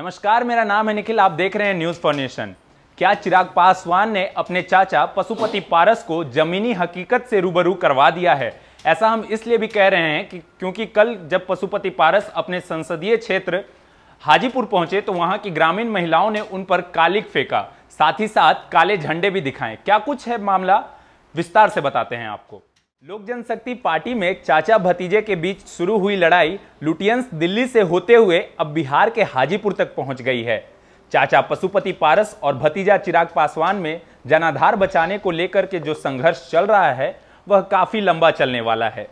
नमस्कार मेरा नाम है निखिल आप देख रहे हैं न्यूज नेशन क्या चिराग पासवान ने अपने चाचा पशुपति पारस को जमीनी हकीकत से रूबरू करवा दिया है ऐसा हम इसलिए भी कह रहे हैं कि क्योंकि कल जब पशुपति पारस अपने संसदीय क्षेत्र हाजीपुर पहुंचे तो वहां की ग्रामीण महिलाओं ने उन पर कालिक फेंका साथ ही साथ काले झंडे भी दिखाए क्या कुछ है मामला विस्तार से बताते हैं आपको लोक जनशक्ति पार्टी में चाचा भतीजे के बीच शुरू हुई लड़ाई लुटियंस दिल्ली से होते हुए अब बिहार के हाजीपुर तक पहुंच गई है चाचा पशुपति पारस और भतीजा चिराग पासवान में जनाधार बचाने को लेकर के जो संघर्ष चल रहा है वह काफ़ी लंबा चलने वाला है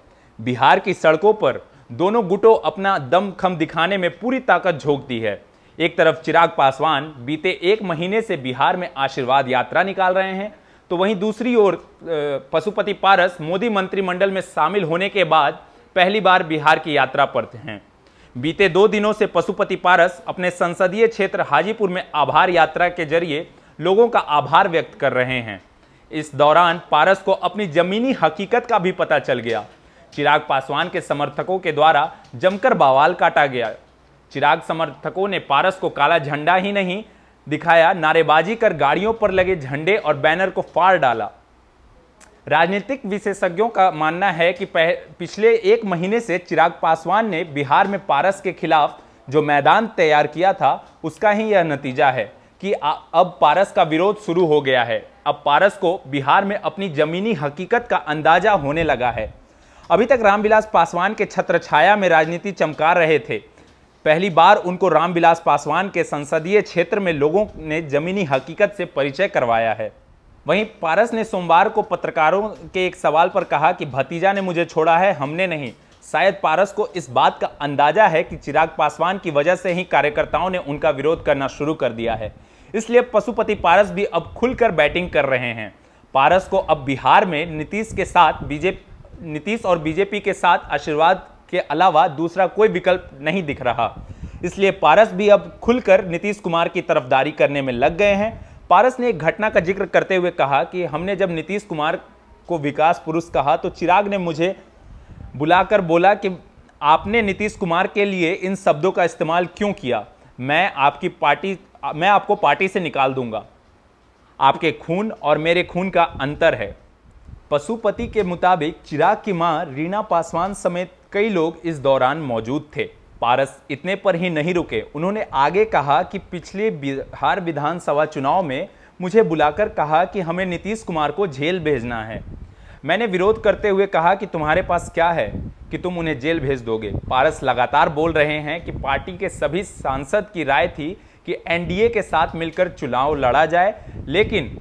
बिहार की सड़कों पर दोनों गुटों अपना दम खम दिखाने में पूरी ताकत झोंक दी है एक तरफ चिराग पासवान बीते एक महीने से बिहार में आशीर्वाद यात्रा निकाल रहे हैं तो वहीं दूसरी ओर पशुपति पारस मोदी मंत्रिमंडल में शामिल होने के बाद पहली बार बिहार की यात्रा पर हैं बीते दो दिनों से पशुपति पारस अपने संसदीय क्षेत्र हाजीपुर में आभार यात्रा के जरिए लोगों का आभार व्यक्त कर रहे हैं इस दौरान पारस को अपनी जमीनी हकीकत का भी पता चल गया चिराग पासवान के समर्थकों के द्वारा जमकर बवाल काटा गया चिराग समर्थकों ने पारस को काला झंडा ही नहीं दिखाया नारेबाजी कर गाड़ियों पर लगे झंडे और बैनर को फाड़ डाला राजनीतिक विशेषज्ञों का मानना है कि पिछले एक महीने से चिराग पासवान ने बिहार में पारस के खिलाफ जो मैदान तैयार किया था उसका ही यह नतीजा है कि अब पारस का विरोध शुरू हो गया है अब पारस को बिहार में अपनी जमीनी हकीकत का अंदाजा होने लगा है अभी तक रामविलास पासवान के छत्र छाया में राजनीति चमका रहे थे पहली बार उनको रामविलास पासवान के संसदीय क्षेत्र में लोगों ने जमीनी हकीकत से परिचय करवाया है वहीं पारस ने सोमवार को पत्रकारों के एक सवाल पर कहा कि भतीजा ने मुझे छोड़ा है हमने नहीं शायद पारस को इस बात का अंदाजा है कि चिराग पासवान की वजह से ही कार्यकर्ताओं ने उनका विरोध करना शुरू कर दिया है इसलिए पशुपति पारस भी अब खुलकर बैटिंग कर रहे हैं पारस को अब बिहार में नीतीश के साथ बीजेपी नीतीश और बीजेपी के साथ आशीर्वाद के अलावा दूसरा कोई विकल्प नहीं दिख रहा इसलिए पारस भी अब खुलकर नीतीश कुमार की तरफदारी करने में लग गए हैं पारस ने एक घटना का जिक्र करते हुए कहा कि हमने जब नीतीश कुमार को विकास पुरुष कहा तो चिराग ने मुझे बुलाकर बोला कि आपने नीतीश कुमार के लिए इन शब्दों का इस्तेमाल क्यों किया मैं आपकी पार्टी मैं आपको पार्टी से निकाल दूंगा आपके खून और मेरे खून का अंतर है पशुपति के मुताबिक चिराग की मां रीना पासवान समेत कई लोग इस दौरान मौजूद थे पारस इतने पर ही नहीं रुके उन्होंने आगे कहा कि पिछले बिहार विधानसभा चुनाव में मुझे बुलाकर कहा कि हमें नीतीश कुमार को जेल भेजना है मैंने विरोध करते हुए कहा कि तुम्हारे पास क्या है कि तुम उन्हें जेल भेज दोगे पारस लगातार बोल रहे हैं कि पार्टी के सभी सांसद की राय थी कि एनडीए के साथ मिलकर चुनाव लड़ा जाए लेकिन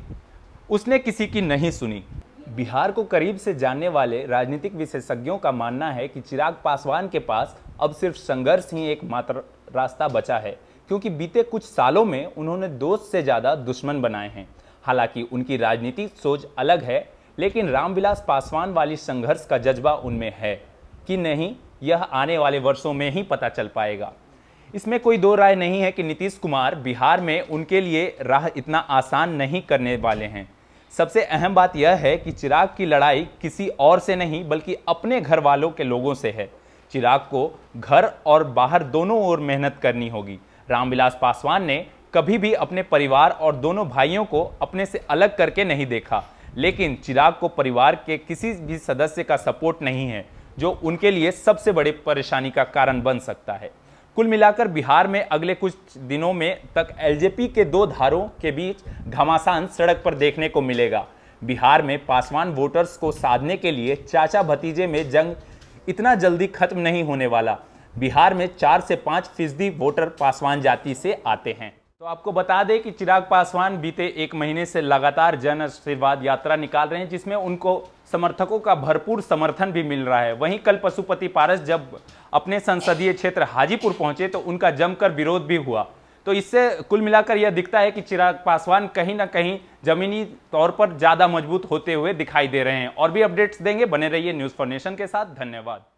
उसने किसी की नहीं सुनी बिहार को करीब से जानने वाले राजनीतिक विशेषज्ञों का मानना है कि चिराग पासवान के पास अब सिर्फ संघर्ष ही एकमात्र रास्ता बचा है क्योंकि बीते कुछ सालों में उन्होंने दोस्त से ज़्यादा दुश्मन बनाए हैं हालांकि उनकी राजनीतिक सोच अलग है लेकिन रामविलास पासवान वाली संघर्ष का जज्बा उनमें है कि नहीं यह आने वाले वर्षों में ही पता चल पाएगा इसमें कोई दो राय नहीं है कि नीतीश कुमार बिहार में उनके लिए राह इतना आसान नहीं करने वाले हैं सबसे अहम बात यह है कि चिराग की लड़ाई किसी और से नहीं बल्कि अपने घर वालों के लोगों से है चिराग को घर और बाहर दोनों ओर मेहनत करनी होगी रामविलास पासवान ने कभी भी अपने परिवार और दोनों भाइयों को अपने से अलग करके नहीं देखा लेकिन चिराग को परिवार के किसी भी सदस्य का सपोर्ट नहीं है जो उनके लिए सबसे बड़ी परेशानी का कारण बन सकता है कुल मिलाकर बिहार में अगले कुछ दिनों में तक एलजेपी के दो धारों के बीच घमासान सड़क पर देखने को मिलेगा बिहार में पासवान वोटर्स को साधने के लिए चाचा भतीजे में जंग इतना जल्दी खत्म नहीं होने वाला बिहार में चार से पाँच फीसदी वोटर पासवान जाति से आते हैं तो आपको बता दें कि चिराग पासवान बीते एक महीने से लगातार जन आशीर्वाद यात्रा निकाल रहे हैं जिसमें उनको समर्थकों का भरपूर समर्थन भी मिल रहा है वहीं कल पशुपति पारस जब अपने संसदीय क्षेत्र हाजीपुर पहुंचे तो उनका जमकर विरोध भी हुआ तो इससे कुल मिलाकर यह दिखता है कि चिराग पासवान कहीं ना कहीं जमीनी तौर पर ज़्यादा मजबूत होते हुए दिखाई दे रहे हैं और भी अपडेट्स देंगे बने रहिए न्यूज़ फॉर नेशन के साथ धन्यवाद